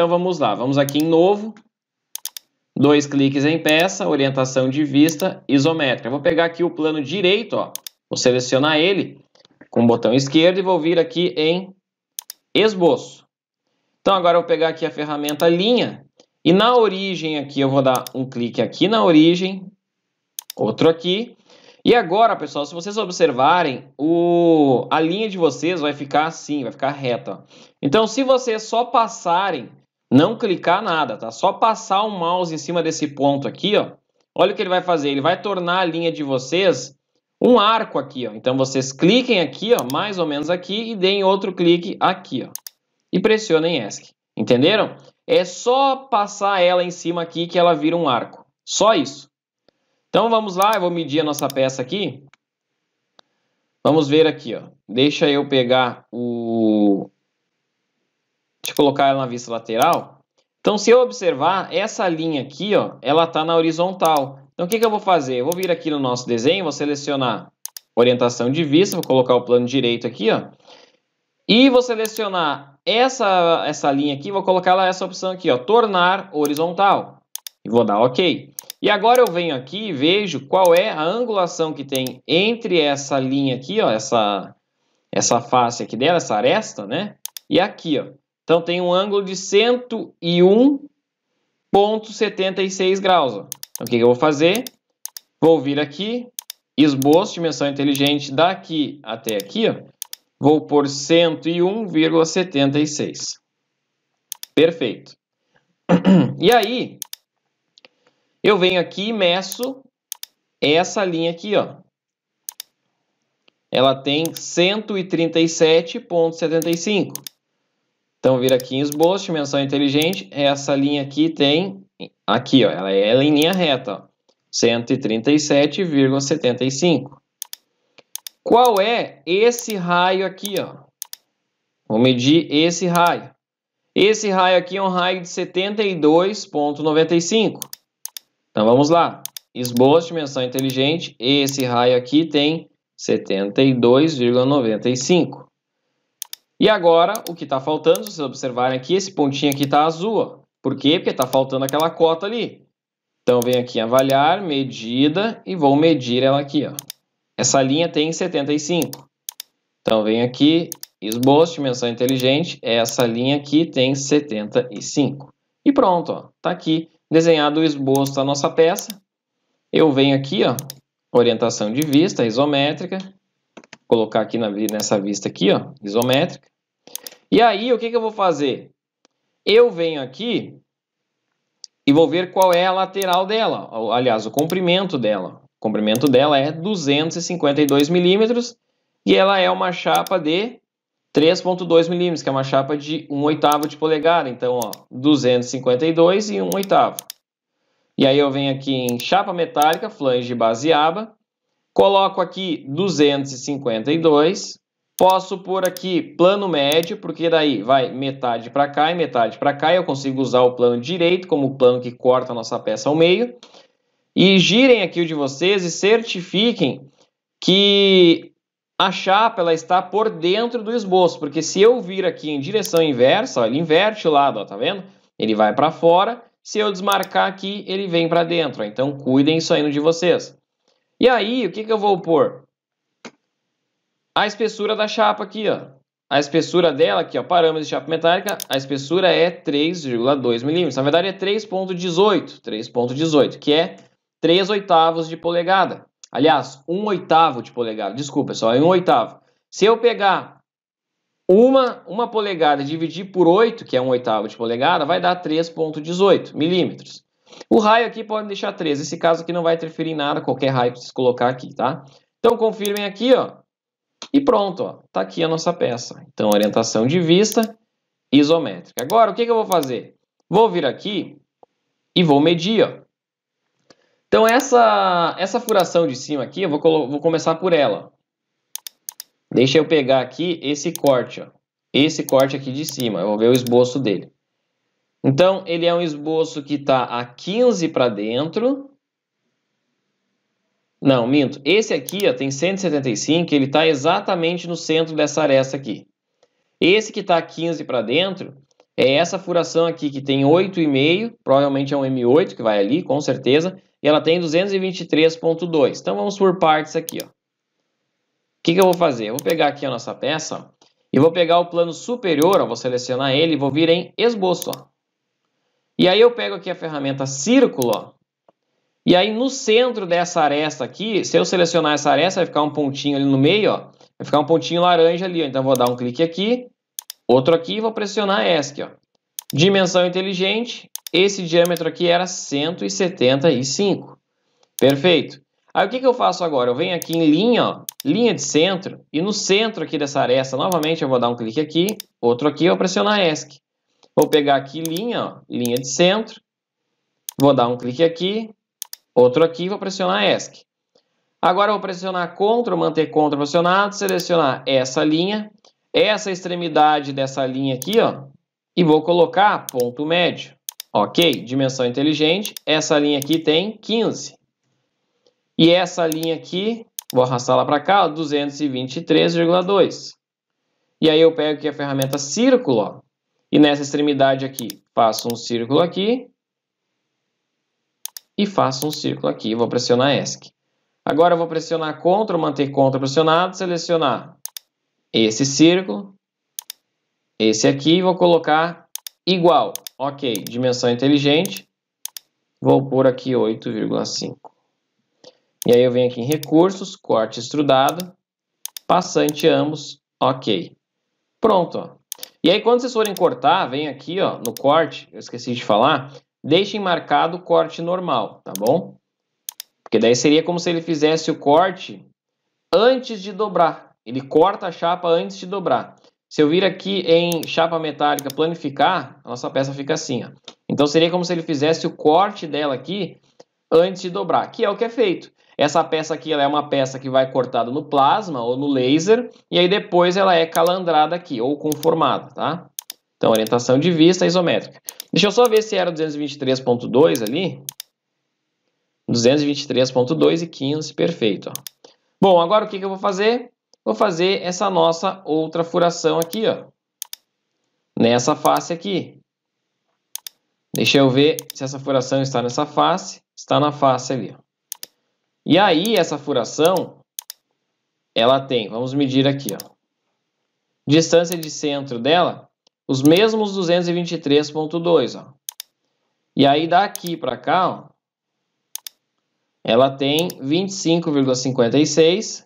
Então vamos lá, vamos aqui em novo, dois cliques em peça, orientação de vista isométrica. vou pegar aqui o plano direito, ó, vou selecionar ele com o botão esquerdo e vou vir aqui em esboço. Então agora eu vou pegar aqui a ferramenta linha e na origem aqui eu vou dar um clique aqui na origem, outro aqui. E agora, pessoal, se vocês observarem, o... a linha de vocês vai ficar assim, vai ficar reta. Ó. Então, se vocês só passarem não clicar nada, tá? Só passar o mouse em cima desse ponto aqui, ó. Olha o que ele vai fazer, ele vai tornar a linha de vocês um arco aqui, ó. Então vocês cliquem aqui, ó, mais ou menos aqui e deem outro clique aqui, ó. E pressionem ESC. Entenderam? É só passar ela em cima aqui que ela vira um arco. Só isso. Então vamos lá, eu vou medir a nossa peça aqui. Vamos ver aqui, ó. Deixa eu pegar o colocar ela na vista lateral. Então, se eu observar, essa linha aqui, ó, ela está na horizontal. Então, o que, que eu vou fazer? Eu vou vir aqui no nosso desenho, vou selecionar orientação de vista, vou colocar o plano direito aqui, ó. E vou selecionar essa, essa linha aqui, vou colocar lá essa opção aqui, ó, tornar horizontal. E vou dar OK. E agora eu venho aqui e vejo qual é a angulação que tem entre essa linha aqui, ó, essa, essa face aqui dela, essa aresta, né? E aqui, ó. Então tem um ângulo de 101,76 graus. Então, o que, que eu vou fazer? Vou vir aqui, esboço, dimensão inteligente daqui até aqui, ó. vou por 101,76. Perfeito. E aí, eu venho aqui e meço essa linha aqui, ó. Ela tem 137,75. Então, vira aqui em esboço, dimensão inteligente, essa linha aqui tem, aqui, ó, ela é em linha reta, 137,75. Qual é esse raio aqui, ó? Vou medir esse raio. Esse raio aqui é um raio de 72,95. Então, vamos lá. Esboço, dimensão inteligente, esse raio aqui tem 72,95. E agora, o que está faltando, se vocês observarem aqui, esse pontinho aqui está azul. Ó. Por quê? Porque está faltando aquela cota ali. Então, venho aqui em avaliar, medida, e vou medir ela aqui. Ó. Essa linha tem 75. Então, venho aqui, esboço, dimensão inteligente, essa linha aqui tem 75. E pronto, está aqui desenhado o esboço da nossa peça. Eu venho aqui, ó, orientação de vista, isométrica, colocar aqui na, nessa vista aqui, ó, isométrica. E aí, o que, que eu vou fazer? Eu venho aqui e vou ver qual é a lateral dela, aliás, o comprimento dela. O comprimento dela é 252 milímetros e ela é uma chapa de 3.2 milímetros, que é uma chapa de 1 oitavo de polegada. Então, ó, 252 e 1 oitavo. E aí eu venho aqui em chapa metálica, flange base aba, Coloco aqui 252. Posso pôr aqui plano médio, porque daí vai metade para cá e metade para cá. eu consigo usar o plano direito como o plano que corta a nossa peça ao meio. E girem aqui o de vocês e certifiquem que a chapa ela está por dentro do esboço, porque se eu vir aqui em direção inversa, ó, ele inverte o lado, ó, tá vendo? Ele vai para fora. Se eu desmarcar aqui, ele vem para dentro. Ó. Então cuidem isso aí no de vocês. E aí, o que, que eu vou pôr? A espessura da chapa aqui, ó. A espessura dela aqui, ó, parâmetro de chapa metálica, a espessura é 3,2 milímetros. Na verdade é 3,18, 3,18, que é 3 oitavos de polegada. Aliás, 1 oitavo de polegada, desculpa pessoal, é 1 oitavo. Se eu pegar uma, uma polegada e dividir por 8, que é 1 oitavo de polegada, vai dar 3,18 milímetros. O raio aqui pode deixar 3. Esse caso aqui não vai interferir em nada, qualquer raio que vocês colocar aqui, tá? Então, confirmem aqui, ó. E pronto, ó. Tá aqui a nossa peça. Então, orientação de vista isométrica. Agora, o que, que eu vou fazer? Vou vir aqui e vou medir, ó. Então, essa, essa furação de cima aqui, eu vou, vou começar por ela. Deixa eu pegar aqui esse corte, ó. Esse corte aqui de cima. Eu vou ver o esboço dele. Então, ele é um esboço que está a 15 para dentro. Não, minto. Esse aqui ó, tem 175, ele está exatamente no centro dessa aresta aqui. Esse que está a 15 para dentro é essa furação aqui que tem 8,5, provavelmente é um M8 que vai ali, com certeza, e ela tem 223,2. Então, vamos por partes aqui. O que, que eu vou fazer? Eu vou pegar aqui a nossa peça ó, e vou pegar o plano superior, ó, vou selecionar ele e vou vir em esboço. Ó. E aí eu pego aqui a ferramenta círculo, ó, e aí no centro dessa aresta aqui, se eu selecionar essa aresta, vai ficar um pontinho ali no meio, ó, vai ficar um pontinho laranja ali, ó, então vou dar um clique aqui, outro aqui e vou pressionar ESC, ó. Dimensão inteligente, esse diâmetro aqui era 175. Perfeito. Aí o que, que eu faço agora? Eu venho aqui em linha, ó, linha de centro, e no centro aqui dessa aresta, novamente eu vou dar um clique aqui, outro aqui, eu vou pressionar ESC. Vou pegar aqui linha, ó, linha de centro, vou dar um clique aqui, outro aqui, vou pressionar ESC. Agora vou pressionar CTRL, manter CTRL pressionado, selecionar essa linha, essa extremidade dessa linha aqui, ó, e vou colocar ponto médio. Ok, dimensão inteligente, essa linha aqui tem 15. E essa linha aqui, vou arrastá-la para cá, 223,2. E aí eu pego aqui a ferramenta círculo, ó, e nessa extremidade aqui, faço um círculo aqui e faço um círculo aqui. Vou pressionar ESC. Agora vou pressionar CTRL, manter CTRL pressionado, selecionar esse círculo, esse aqui e vou colocar igual. Ok, dimensão inteligente. Vou pôr aqui 8,5. E aí eu venho aqui em recursos, corte extrudado, passante ambos, ok. Pronto, ó. E aí, quando vocês forem cortar, vem aqui ó, no corte, eu esqueci de falar, deixem marcado o corte normal, tá bom? Porque daí seria como se ele fizesse o corte antes de dobrar. Ele corta a chapa antes de dobrar. Se eu vir aqui em chapa metálica planificar, a nossa peça fica assim. Ó. Então seria como se ele fizesse o corte dela aqui antes de dobrar, que é o que é feito. Essa peça aqui é uma peça que vai cortada no plasma ou no laser, e aí depois ela é calandrada aqui, ou conformada, tá? Então, orientação de vista isométrica. Deixa eu só ver se era 223.2 ali. 223.2 e 15, perfeito. Ó. Bom, agora o que, que eu vou fazer? Vou fazer essa nossa outra furação aqui, ó. Nessa face aqui. Deixa eu ver se essa furação está nessa face está na face ali. E aí, essa furação, ela tem, vamos medir aqui, ó, distância de centro dela, os mesmos 223.2, ó. E aí, daqui para cá, ó, ela tem 25,56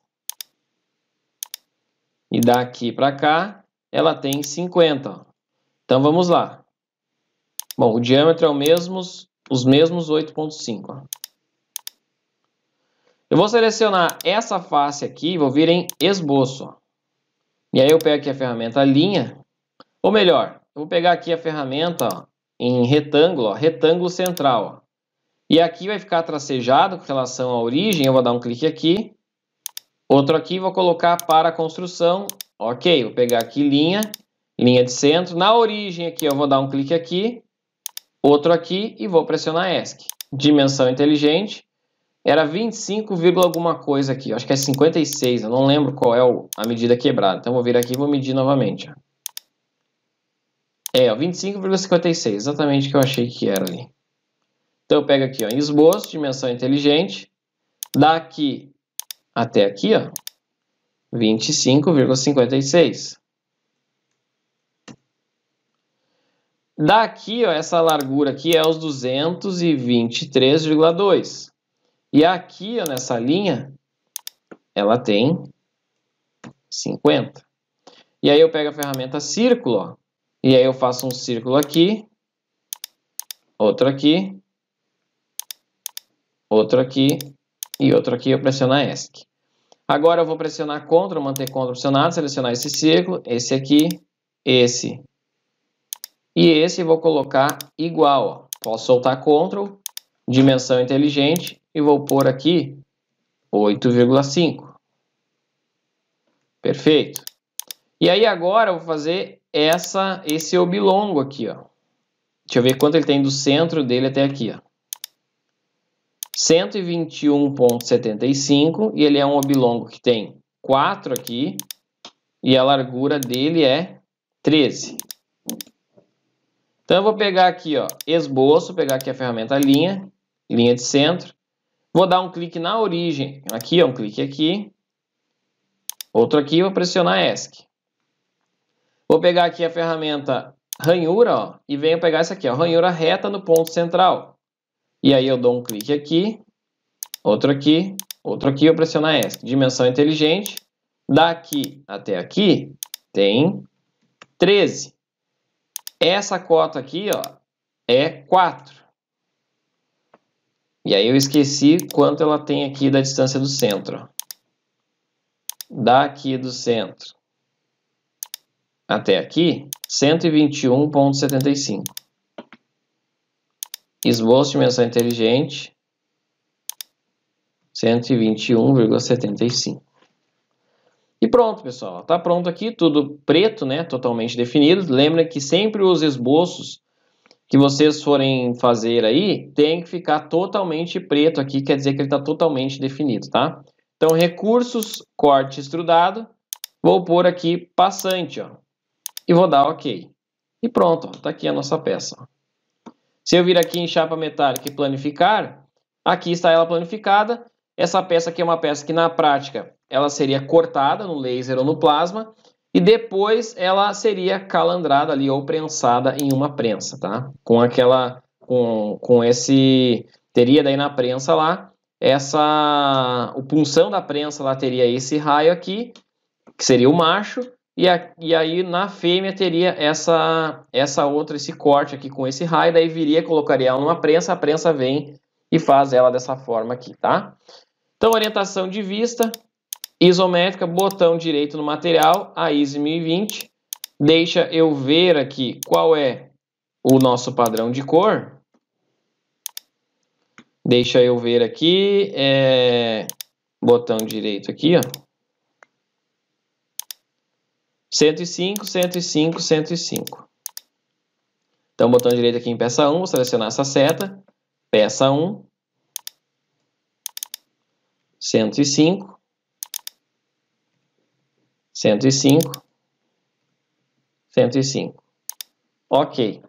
e daqui para cá ela tem 50. Ó. Então vamos lá. Bom, o diâmetro é o mesmo, os mesmos 8.5. Eu vou selecionar essa face aqui, vou vir em esboço. E aí eu pego aqui a ferramenta linha, ou melhor, eu vou pegar aqui a ferramenta ó, em retângulo, ó, retângulo central. E aqui vai ficar tracejado com relação à origem, eu vou dar um clique aqui. Outro aqui, vou colocar para construção, ok, vou pegar aqui linha, linha de centro. Na origem aqui, eu vou dar um clique aqui outro aqui e vou pressionar ESC. Dimensão inteligente era 25, alguma coisa aqui. Acho que é 56, eu não lembro qual é a medida quebrada. Então vou vir aqui e vou medir novamente. É, 25,56, exatamente o que eu achei que era ali. Então eu pego aqui, ó, esboço, dimensão inteligente, daqui até aqui, ó, 25,56. Daqui, ó, essa largura aqui é os 223,2. E aqui, ó, nessa linha, ela tem 50. E aí eu pego a ferramenta círculo, ó, e aí eu faço um círculo aqui, outro aqui, outro aqui e outro aqui, eu pressiono a ESC. Agora eu vou pressionar CTRL, manter CTRL pressionado, selecionar esse círculo, esse aqui, esse e esse vou colocar igual. Ó. Posso soltar CTRL, dimensão inteligente, e vou pôr aqui 8,5. Perfeito. E aí agora eu vou fazer essa, esse oblongo aqui, ó. Deixa eu ver quanto ele tem do centro dele até aqui, 121,75 e ele é um oblongo que tem 4 aqui e a largura dele é 13. Então eu vou pegar aqui, ó, esboço, pegar aqui a ferramenta linha, linha de centro. Vou dar um clique na origem, aqui, ó, um clique aqui. Outro aqui, vou pressionar ESC. Vou pegar aqui a ferramenta ranhura, ó, e venho pegar essa aqui, ó, ranhura reta no ponto central. E aí eu dou um clique aqui, outro aqui, outro aqui, eu pressionar ESC. Dimensão inteligente, daqui até aqui tem 13. Essa cota aqui ó, é 4. E aí eu esqueci quanto ela tem aqui da distância do centro. Daqui do centro até aqui, 121,75. Esboço de dimensão inteligente, 121,75. E pronto, pessoal, está pronto aqui, tudo preto, né, totalmente definido. Lembra que sempre os esboços que vocês forem fazer aí, tem que ficar totalmente preto aqui, quer dizer que ele está totalmente definido, tá? Então, recursos, corte extrudado, vou pôr aqui passante, ó, e vou dar OK. E pronto, está aqui a nossa peça. Se eu vir aqui em chapa metálica e planificar, aqui está ela planificada. Essa peça aqui é uma peça que na prática ela seria cortada no laser ou no plasma e depois ela seria calandrada ali ou prensada em uma prensa, tá? Com aquela, com, com esse, teria daí na prensa lá essa, o punção da prensa lá teria esse raio aqui, que seria o macho, e, a, e aí na fêmea teria essa, essa outra, esse corte aqui com esse raio, daí viria, colocaria ela numa prensa, a prensa vem e faz ela dessa forma aqui, tá? Então, orientação de vista, Isométrica, botão direito no material, a ISO 1020. Deixa eu ver aqui qual é o nosso padrão de cor. Deixa eu ver aqui, é... botão direito aqui, ó. 105, 105, 105. Então, botão direito aqui em peça 1, vou selecionar essa seta, peça 1, 105, 105, 105. Ok.